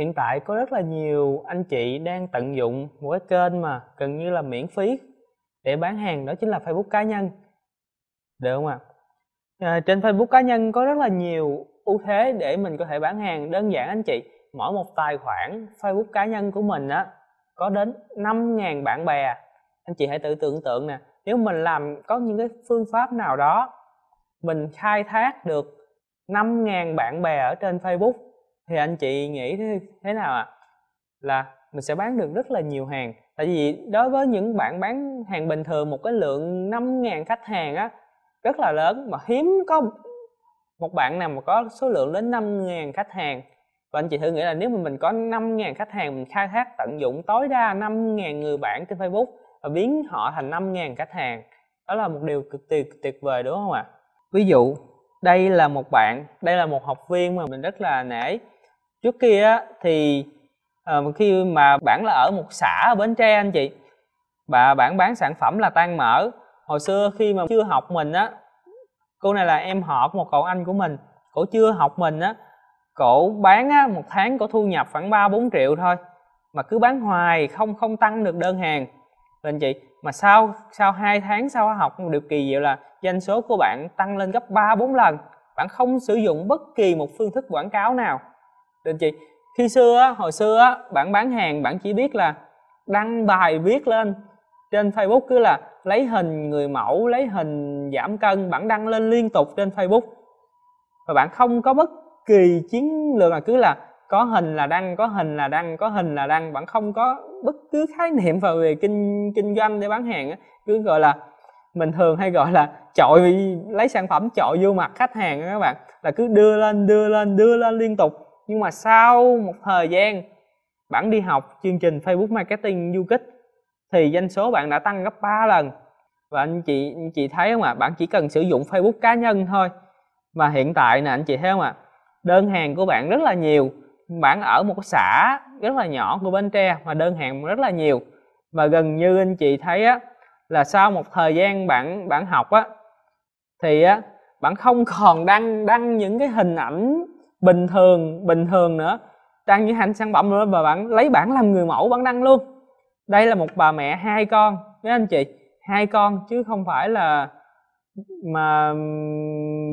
hiện tại có rất là nhiều anh chị đang tận dụng một cái kênh mà gần như là miễn phí để bán hàng đó chính là Facebook cá nhân được không ạ à? trên Facebook cá nhân có rất là nhiều ưu thế để mình có thể bán hàng đơn giản anh chị mỗi một tài khoản Facebook cá nhân của mình á có đến 5.000 bạn bè anh chị hãy tự tưởng tượng nè nếu mình làm có những cái phương pháp nào đó mình khai thác được 5.000 bạn bè ở trên Facebook thì anh chị nghĩ thế, thế nào ạ à? là mình sẽ bán được rất là nhiều hàng tại vì đối với những bạn bán hàng bình thường một cái lượng 5.000 khách hàng á rất là lớn mà hiếm có một bạn nào mà có số lượng đến 5.000 khách hàng và anh chị thử nghĩ là nếu mà mình có 5.000 khách hàng mình khai thác tận dụng tối đa 5.000 người bạn trên Facebook và biến họ thành 5.000 khách hàng đó là một điều cực tuyệt tuyệt vời đúng không ạ ví dụ đây là một bạn đây là một học viên mà mình rất là nể trước kia thì ờ, khi mà bạn là ở một xã ở bến tre anh chị bà bạn bán sản phẩm là tan mỡ hồi xưa khi mà chưa học mình á cô này là em họ một cậu anh của mình cổ chưa học mình á cổ bán á một tháng có thu nhập khoảng ba bốn triệu thôi mà cứ bán hoài không không tăng được đơn hàng lên chị mà sau sau hai tháng sau học một điều kỳ diệu là doanh số của bạn tăng lên gấp ba bốn lần bạn không sử dụng bất kỳ một phương thức quảng cáo nào được chị khi xưa hồi xưa á, bạn bán hàng bạn chỉ biết là đăng bài viết lên trên facebook cứ là lấy hình người mẫu lấy hình giảm cân bạn đăng lên liên tục trên facebook và bạn không có bất kỳ chiến lược nào cứ là có hình là đăng có hình là đăng có hình là đăng bạn không có bất cứ khái niệm vào về kinh kinh doanh để bán hàng cứ gọi là mình thường hay gọi là chọi lấy sản phẩm chọi vô mặt khách hàng các bạn là cứ đưa lên đưa lên đưa lên liên tục nhưng mà sau một thời gian bạn đi học chương trình Facebook Marketing du kích thì doanh số bạn đã tăng gấp 3 lần và anh chị anh chị thấy không ạ à? bạn chỉ cần sử dụng Facebook cá nhân thôi và hiện tại nè anh chị thấy không ạ à? đơn hàng của bạn rất là nhiều bạn ở một xã rất là nhỏ của Bến Tre mà đơn hàng rất là nhiều và gần như anh chị thấy á là sau một thời gian bạn bạn học á thì á bạn không còn đăng đăng những cái hình ảnh bình thường bình thường nữa trang như hành sang phẩm nữa và bạn lấy bản làm người mẫu bạn đăng luôn đây là một bà mẹ hai con với anh chị hai con chứ không phải là mà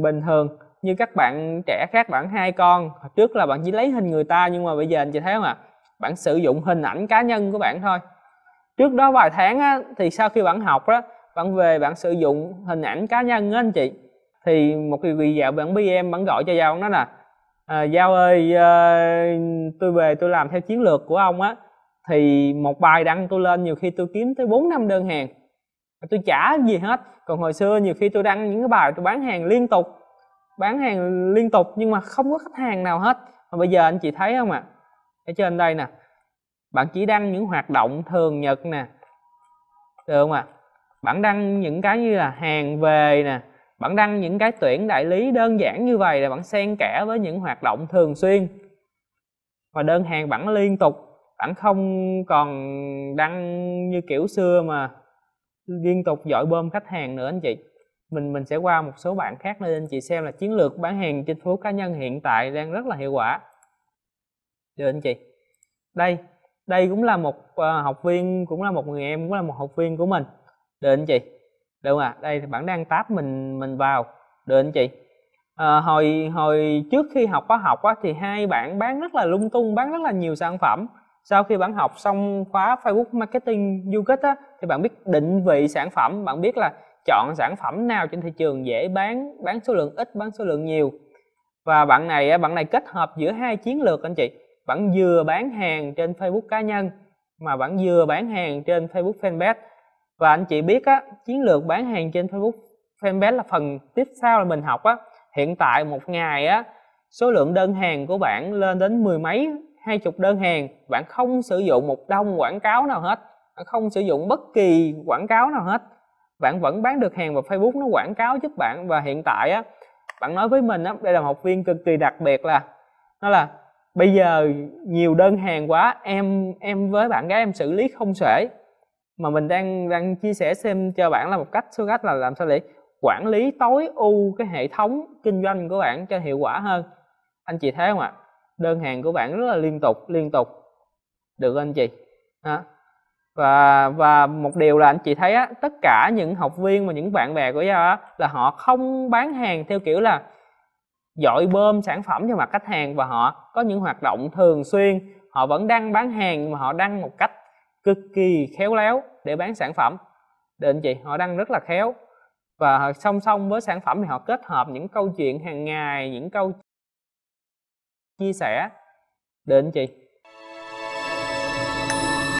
bình thường như các bạn trẻ khác bạn hai con hồi trước là bạn chỉ lấy hình người ta nhưng mà bây giờ anh chị thấy không ạ à? bạn sử dụng hình ảnh cá nhân của bạn thôi trước đó vài tháng á, thì sau khi bạn học đó bạn về bạn sử dụng hình ảnh cá nhân á anh chị thì một cái người dạo bạn bi em bạn gọi cho giàu nó là à, giao ơi à, tôi về tôi làm theo chiến lược của ông á thì một bài đăng tôi lên nhiều khi tôi kiếm tới bốn năm đơn hàng tôi trả gì hết còn hồi xưa nhiều khi tôi đăng những cái bài tôi bán hàng liên tục bán hàng liên tục nhưng mà không có khách hàng nào hết mà bây giờ anh chị thấy không ạ à? ở trên đây nè bạn chỉ đăng những hoạt động thường nhật nè được không ạ à? bạn đăng những cái như là hàng về nè bạn đăng những cái tuyển đại lý đơn giản như vậy là bạn xen kẽ với những hoạt động thường xuyên và đơn hàng bạn liên tục bạn không còn đăng như kiểu xưa mà liên tục dội bơm khách hàng nữa anh chị mình mình sẽ qua một số bạn khác nên anh chị xem là chiến lược bán hàng trên phố cá nhân hiện tại đang rất là hiệu quả được anh chị đây đây cũng là một à, học viên cũng là một người em cũng là một học viên của mình được anh chị được không ạ à? đây thì bạn đang tab mình mình vào được anh chị à, hồi hồi trước khi học khóa học á, thì hai bạn bán rất là lung tung bán rất là nhiều sản phẩm sau khi bạn học xong khóa Facebook Marketing du kích á, thì bạn biết định vị sản phẩm bạn biết là chọn sản phẩm nào trên thị trường dễ bán bán số lượng ít bán số lượng nhiều và bạn này bạn này kết hợp giữa hai chiến lược anh chị bạn vừa bán hàng trên Facebook cá nhân mà bạn vừa bán hàng trên Facebook fanpage và anh chị biết á chiến lược bán hàng trên facebook fanpage là phần tiếp sau là mình học á hiện tại một ngày á số lượng đơn hàng của bạn lên đến mười mấy hai chục đơn hàng bạn không sử dụng một đồng quảng cáo nào hết không sử dụng bất kỳ quảng cáo nào hết bạn vẫn bán được hàng và facebook nó quảng cáo giúp bạn và hiện tại á bạn nói với mình á đây là học viên cực kỳ đặc biệt là nó là bây giờ nhiều đơn hàng quá em em với bạn gái em xử lý không sể mà mình đang đang chia sẻ xem cho bạn là một cách số cách là làm sao để quản lý tối ưu cái hệ thống kinh doanh của bạn cho hiệu quả hơn anh chị thấy không ạ đơn hàng của bạn rất là liên tục liên tục được anh chị đó. và và một điều là anh chị thấy á, tất cả những học viên và những bạn bè của Giao á, là họ không bán hàng theo kiểu là dội bơm sản phẩm cho mặt khách hàng và họ có những hoạt động thường xuyên họ vẫn đang bán hàng mà họ đăng một cách cực kỳ khéo léo để bán sản phẩm để anh chị họ đang rất là khéo và song song với sản phẩm thì họ kết hợp những câu chuyện hàng ngày những câu chia sẻ để anh chị